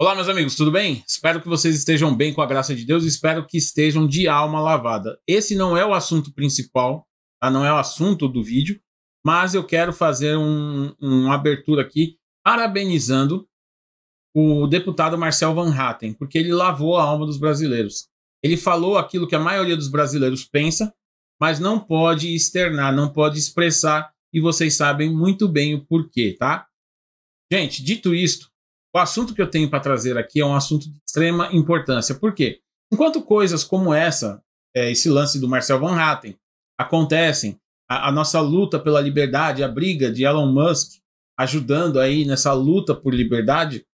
Olá, meus amigos, tudo bem? Espero que vocês estejam bem com a graça de Deus e espero que estejam de alma lavada. Esse não é o assunto principal, tá? não é o assunto do vídeo, mas eu quero fazer um, uma abertura aqui parabenizando o deputado Marcel Van Hatten, porque ele lavou a alma dos brasileiros. Ele falou aquilo que a maioria dos brasileiros pensa, mas não pode externar, não pode expressar, e vocês sabem muito bem o porquê, tá? Gente, dito isto, o assunto que eu tenho para trazer aqui é um assunto de extrema importância. Por quê? Enquanto coisas como essa, é, esse lance do Marcel Van Hatten, acontecem, a, a nossa luta pela liberdade, a briga de Elon Musk ajudando aí nessa luta por liberdade,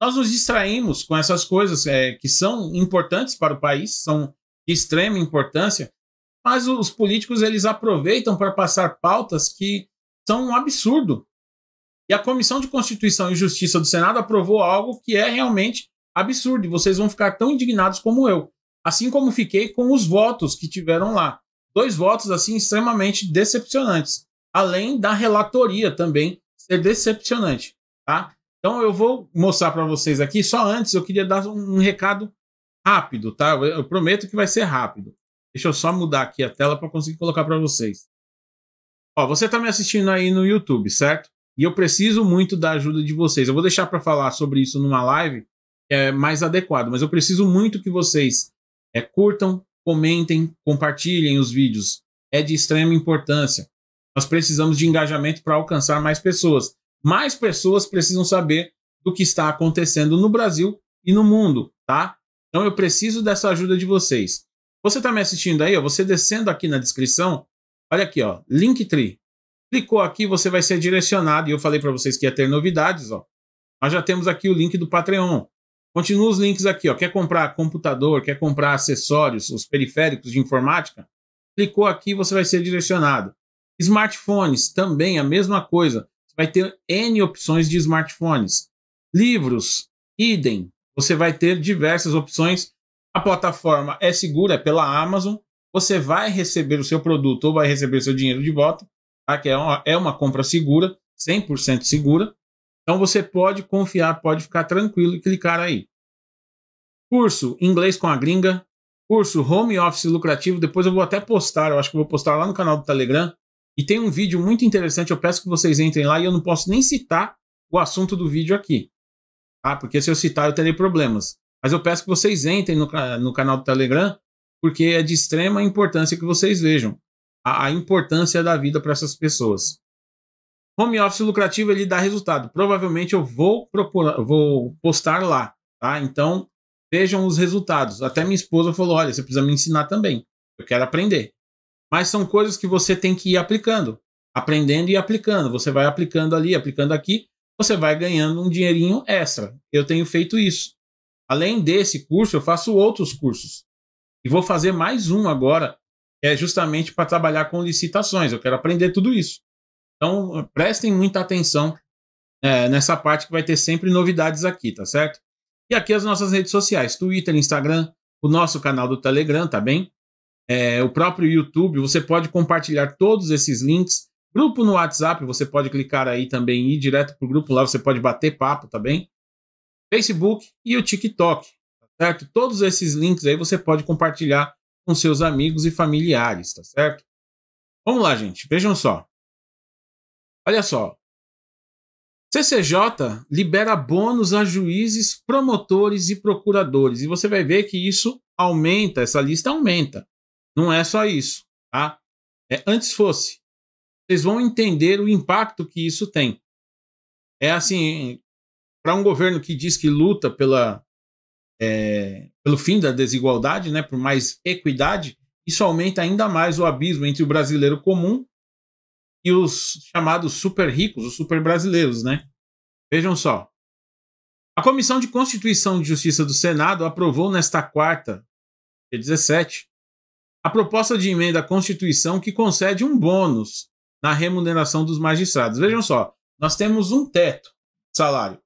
nós nos distraímos com essas coisas é, que são importantes para o país, são de extrema importância, mas os políticos eles aproveitam para passar pautas que são um absurdo e a Comissão de Constituição e Justiça do Senado aprovou algo que é realmente absurdo. E vocês vão ficar tão indignados como eu. Assim como fiquei com os votos que tiveram lá. Dois votos, assim, extremamente decepcionantes. Além da relatoria também ser decepcionante, tá? Então eu vou mostrar para vocês aqui. Só antes eu queria dar um recado rápido, tá? Eu prometo que vai ser rápido. Deixa eu só mudar aqui a tela para conseguir colocar para vocês. Ó, você está me assistindo aí no YouTube, certo? E eu preciso muito da ajuda de vocês. Eu vou deixar para falar sobre isso numa live é, mais adequado, mas eu preciso muito que vocês é, curtam, comentem, compartilhem os vídeos. É de extrema importância. Nós precisamos de engajamento para alcançar mais pessoas. Mais pessoas precisam saber do que está acontecendo no Brasil e no mundo, tá? Então eu preciso dessa ajuda de vocês. Você está me assistindo aí, ó, você descendo aqui na descrição, olha aqui, ó, Linktree. Clicou aqui, você vai ser direcionado. E eu falei para vocês que ia ter novidades, ó. Nós já temos aqui o link do Patreon. Continua os links aqui, ó. Quer comprar computador, quer comprar acessórios, os periféricos de informática? Clicou aqui, você vai ser direcionado. Smartphones, também a mesma coisa. vai ter N opções de smartphones. Livros, idem. Você vai ter diversas opções. A plataforma é segura, é pela Amazon. Você vai receber o seu produto ou vai receber o seu dinheiro de volta tá? que é uma, é uma compra segura, 100% segura. Então você pode confiar, pode ficar tranquilo e clicar aí. Curso Inglês com a Gringa, curso Home Office Lucrativo, depois eu vou até postar, eu acho que vou postar lá no canal do Telegram. E tem um vídeo muito interessante, eu peço que vocês entrem lá e eu não posso nem citar o assunto do vídeo aqui. Ah, porque se eu citar eu terei problemas. Mas eu peço que vocês entrem no, no canal do Telegram, porque é de extrema importância que vocês vejam a, a importância da vida para essas pessoas. Home office lucrativo ele dá resultado. Provavelmente eu vou procurar, vou postar lá, tá? Então vejam os resultados. Até minha esposa falou: olha, você precisa me ensinar também. Eu quero aprender. Mas são coisas que você tem que ir aplicando, aprendendo e aplicando. Você vai aplicando ali, aplicando aqui, você vai ganhando um dinheirinho extra. Eu tenho feito isso. Além desse curso, eu faço outros cursos. E vou fazer mais um agora é justamente para trabalhar com licitações. Eu quero aprender tudo isso. Então, prestem muita atenção é, nessa parte que vai ter sempre novidades aqui, tá certo? E aqui as nossas redes sociais: Twitter, Instagram, o nosso canal do Telegram, tá bem? É, o próprio YouTube, você pode compartilhar todos esses links. Grupo no WhatsApp, você pode clicar aí também e ir direto para o grupo lá, você pode bater papo, tá bem? Facebook e o TikTok, tá certo? Todos esses links aí você pode compartilhar com seus amigos e familiares, tá certo? Vamos lá, gente, vejam só. Olha só. CCJ libera bônus a juízes, promotores e procuradores. E você vai ver que isso aumenta, essa lista aumenta. Não é só isso, tá? É, antes fosse. Vocês vão entender o impacto que isso tem. É assim, para um governo que diz que luta pela é, pelo fim da desigualdade, né, por mais equidade, isso aumenta ainda mais o abismo entre o brasileiro comum e os chamados super ricos, os super brasileiros, né? Vejam só. A Comissão de Constituição e Justiça do Senado aprovou nesta quarta, dia 17, a proposta de emenda à Constituição que concede um bônus na remuneração dos magistrados. Vejam só, nós temos um teto de salário,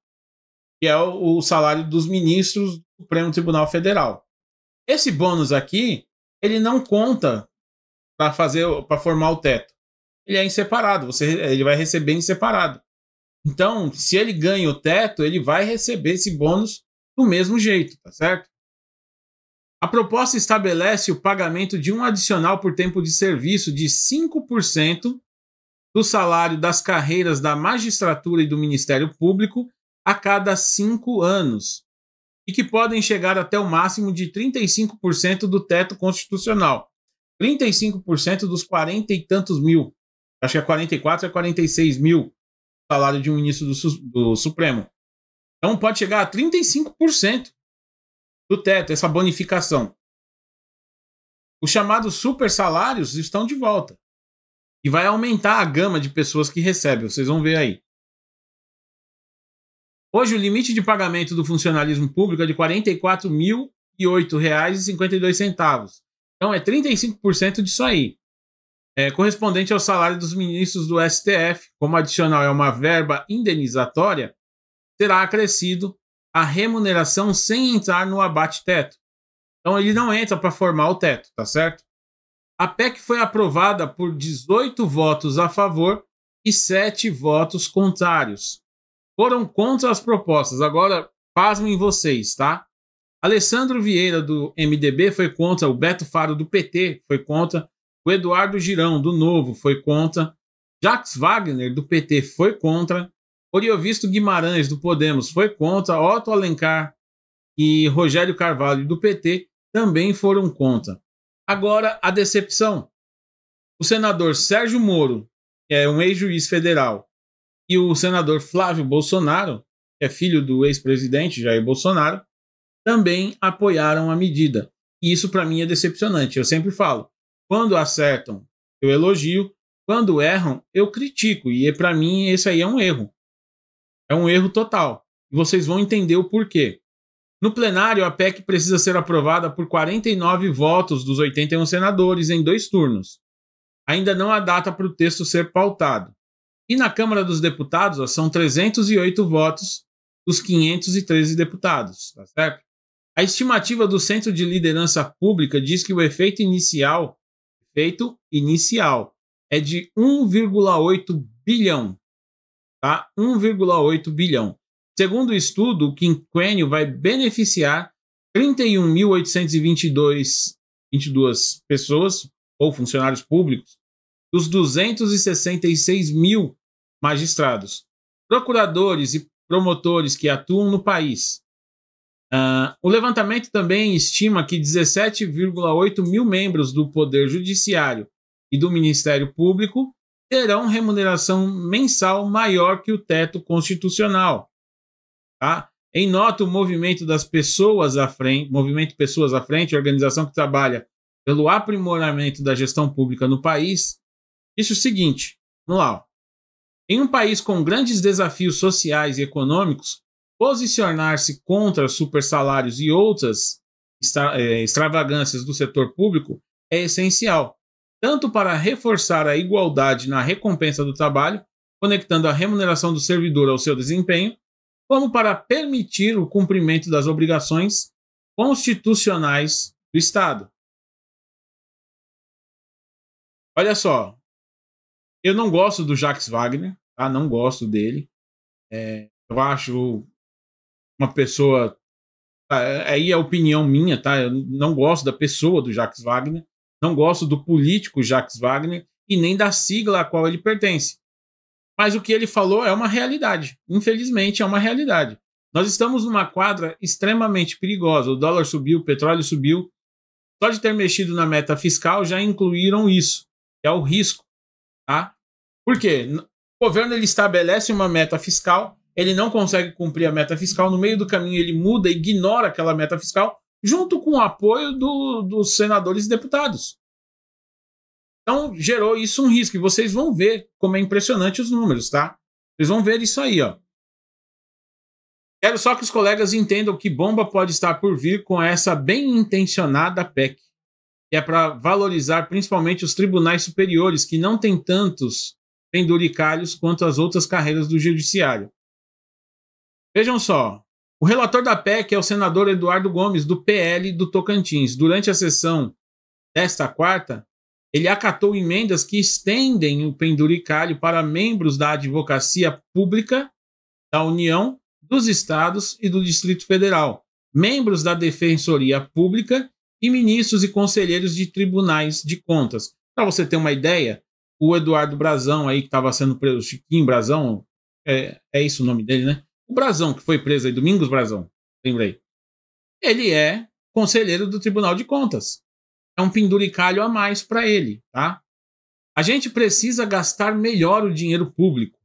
que é o, o salário dos ministros Supremo Tribunal Federal. Esse bônus aqui, ele não conta para fazer para formar o teto. Ele é em separado, você, ele vai receber em separado. Então, se ele ganha o teto, ele vai receber esse bônus do mesmo jeito, tá certo? A proposta estabelece o pagamento de um adicional por tempo de serviço de 5% do salário das carreiras da magistratura e do Ministério Público a cada cinco anos, e que podem chegar até o máximo de 35% do teto constitucional. 35% dos 40 e tantos mil, acho que é 44 a é 46 mil salário de um ministro do, do Supremo. Então pode chegar a 35% do teto, essa bonificação. Os chamados super salários estão de volta. E vai aumentar a gama de pessoas que recebem, vocês vão ver aí. Hoje, o limite de pagamento do funcionalismo público é de R$ 44.008,52. Então, é 35% disso aí. É, correspondente ao salário dos ministros do STF, como adicional é uma verba indenizatória, será acrescido a remuneração sem entrar no abate-teto. Então, ele não entra para formar o teto, tá certo? A PEC foi aprovada por 18 votos a favor e 7 votos contrários foram contra as propostas. Agora, pasmem vocês, tá? Alessandro Vieira, do MDB, foi contra, o Beto Faro, do PT, foi contra, o Eduardo Girão, do Novo, foi contra, Jax Wagner, do PT, foi contra, Oriovisto Guimarães, do Podemos, foi contra, Otto Alencar e Rogério Carvalho, do PT, também foram contra. Agora, a decepção. O senador Sérgio Moro, que é um ex-juiz federal, e o senador Flávio Bolsonaro, que é filho do ex-presidente Jair Bolsonaro, também apoiaram a medida. E isso para mim é decepcionante. Eu sempre falo: quando acertam, eu elogio, quando erram, eu critico. E para mim esse aí é um erro. É um erro total. E vocês vão entender o porquê. No plenário, a PEC precisa ser aprovada por 49 votos dos 81 senadores em dois turnos. Ainda não há data para o texto ser pautado. E na Câmara dos Deputados, ó, são 308 votos dos 513 deputados, tá certo? A estimativa do Centro de Liderança Pública diz que o efeito inicial, efeito inicial, é de 1,8 bilhão, tá? 1,8 bilhão. Segundo o estudo, o quinquênio vai beneficiar 31.822 pessoas ou funcionários públicos dos 266 mil magistrados, procuradores e promotores que atuam no país. Uh, o levantamento também estima que 17,8 mil membros do Poder Judiciário e do Ministério Público terão remuneração mensal maior que o teto constitucional. Tá? Em nota, o movimento das pessoas à frente, movimento pessoas à frente, organização que trabalha pelo aprimoramento da gestão pública no país, isso é o seguinte, vamos lá. Ó. Em um país com grandes desafios sociais e econômicos, posicionar-se contra supersalários e outras extra, é, extravagâncias do setor público é essencial, tanto para reforçar a igualdade na recompensa do trabalho, conectando a remuneração do servidor ao seu desempenho, como para permitir o cumprimento das obrigações constitucionais do Estado. Olha só, eu não gosto do Jax Wagner, tá? Não gosto dele. É, eu acho uma pessoa. Tá, é, aí é opinião minha, tá? Eu não gosto da pessoa do Jax Wagner, não gosto do político Jax Wagner e nem da sigla a qual ele pertence. Mas o que ele falou é uma realidade. Infelizmente, é uma realidade. Nós estamos numa quadra extremamente perigosa. O dólar subiu, o petróleo subiu. Só de ter mexido na meta fiscal já incluíram isso, que é o risco. Tá? Por quê? O governo ele estabelece uma meta fiscal, ele não consegue cumprir a meta fiscal, no meio do caminho ele muda e ignora aquela meta fiscal, junto com o apoio do, dos senadores e deputados. Então gerou isso um risco, e vocês vão ver como é impressionante os números, tá? Vocês vão ver isso aí, ó. Quero só que os colegas entendam que bomba pode estar por vir com essa bem intencionada PEC que é para valorizar principalmente os tribunais superiores, que não tem tantos penduricalhos quanto as outras carreiras do judiciário. Vejam só, o relator da PEC é o senador Eduardo Gomes, do PL do Tocantins. Durante a sessão desta quarta, ele acatou emendas que estendem o penduricalho para membros da advocacia pública da União, dos estados e do Distrito Federal, membros da Defensoria Pública e ministros e conselheiros de tribunais de contas. Para você ter uma ideia, o Eduardo Brazão aí que estava sendo preso, Chiquinho Brazão, é, é isso o nome dele, né? O Brazão que foi preso aí, Domingos Brazão, lembrei. Ele é conselheiro do Tribunal de Contas. É um penduricalho a mais para ele, tá? A gente precisa gastar melhor o dinheiro público.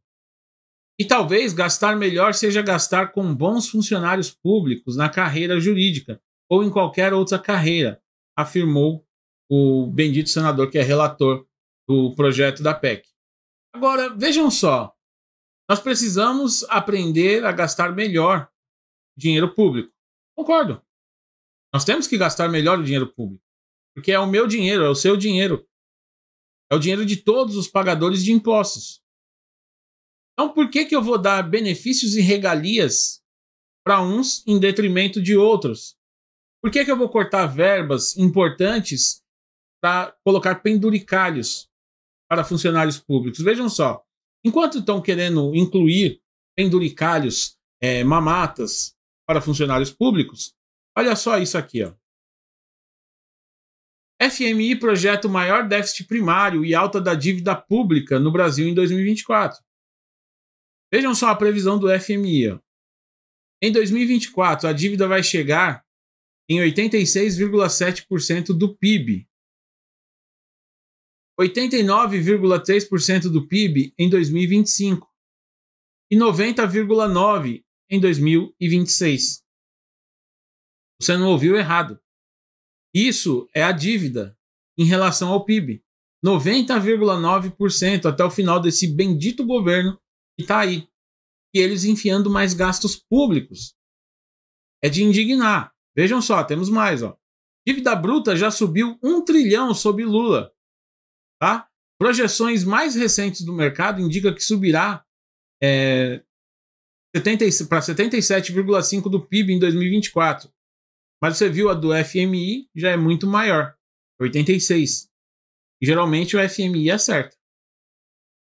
E talvez gastar melhor seja gastar com bons funcionários públicos na carreira jurídica, ou em qualquer outra carreira, afirmou o bendito senador que é relator do projeto da PEC. Agora, vejam só, nós precisamos aprender a gastar melhor dinheiro público. Concordo. Nós temos que gastar melhor o dinheiro público, porque é o meu dinheiro, é o seu dinheiro. É o dinheiro de todos os pagadores de impostos. Então, por que, que eu vou dar benefícios e regalias para uns em detrimento de outros? Por que, que eu vou cortar verbas importantes para colocar penduricalhos para funcionários públicos? Vejam só, enquanto estão querendo incluir penduricalhos, é, mamatas para funcionários públicos, olha só isso aqui. Ó. FMI projeta o maior déficit primário e alta da dívida pública no Brasil em 2024. Vejam só a previsão do FMI. Ó. Em 2024, a dívida vai chegar em 86,7% do PIB. 89,3% do PIB em 2025 e 90,9% em 2026. Você não ouviu errado. Isso é a dívida em relação ao PIB. 90,9% até o final desse bendito governo que está aí. E eles enfiando mais gastos públicos. É de indignar. Vejam só, temos mais, ó. Dívida bruta já subiu um trilhão sob Lula, tá? Projeções mais recentes do mercado indicam que subirá é, para 77,5 do PIB em 2024. Mas você viu a do FMI já é muito maior, 86. E geralmente o FMI acerta.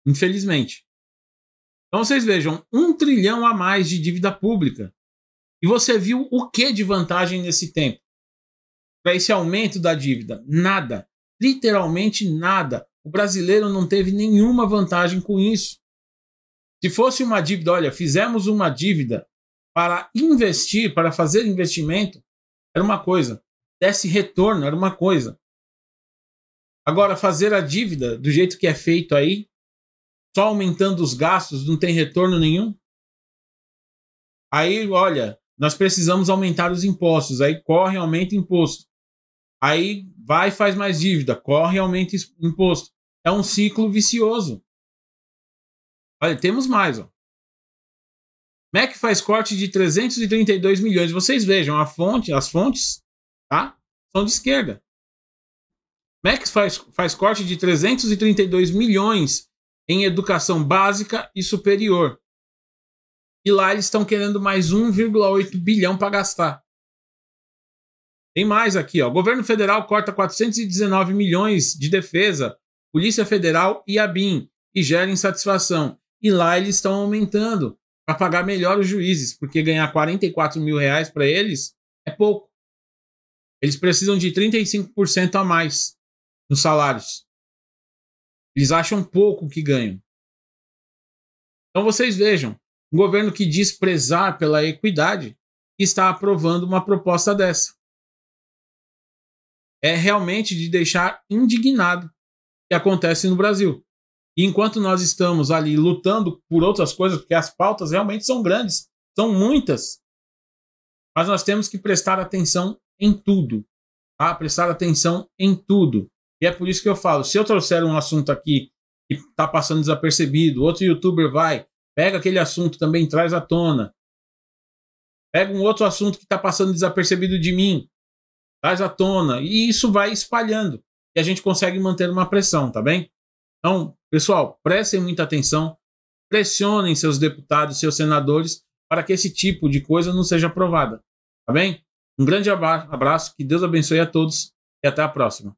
É infelizmente. Então vocês vejam, um trilhão a mais de dívida pública. E você viu o que de vantagem nesse tempo? Para esse aumento da dívida? Nada. Literalmente nada. O brasileiro não teve nenhuma vantagem com isso. Se fosse uma dívida, olha, fizemos uma dívida para investir, para fazer investimento, era uma coisa. Desse retorno era uma coisa. Agora, fazer a dívida do jeito que é feito aí, só aumentando os gastos, não tem retorno nenhum. Aí, olha, nós precisamos aumentar os impostos. Aí corre, aumenta imposto. Aí vai faz mais dívida, corre, aumenta imposto. É um ciclo vicioso. Olha, temos mais. Ó. Mac faz corte de 332 milhões. Vocês vejam, a fonte, as fontes tá? são de esquerda. Mac faz, faz corte de 332 milhões em educação básica e superior. E lá eles estão querendo mais 1,8 bilhão para gastar. Tem mais aqui, ó. Governo federal corta 419 milhões de defesa, Polícia Federal e ABIN e gera insatisfação. E lá eles estão aumentando para pagar melhor os juízes, porque ganhar 44 mil reais para eles é pouco. Eles precisam de 35% a mais nos salários. Eles acham pouco que ganham. Então vocês vejam, um governo que diz prezar pela equidade está aprovando uma proposta dessa. É realmente de deixar indignado o que acontece no Brasil. E enquanto nós estamos ali lutando por outras coisas, porque as pautas realmente são grandes, são muitas, mas nós temos que prestar atenção em tudo. Tá? Prestar atenção em tudo. E é por isso que eu falo: se eu trouxer um assunto aqui que está passando desapercebido, outro youtuber vai, Pega aquele assunto também, traz à tona. Pega um outro assunto que está passando desapercebido de mim, traz à tona. E isso vai espalhando. E a gente consegue manter uma pressão, tá bem? Então, pessoal, prestem muita atenção, pressionem seus deputados, seus senadores, para que esse tipo de coisa não seja aprovada, tá bem? Um grande abraço, que Deus abençoe a todos e até a próxima.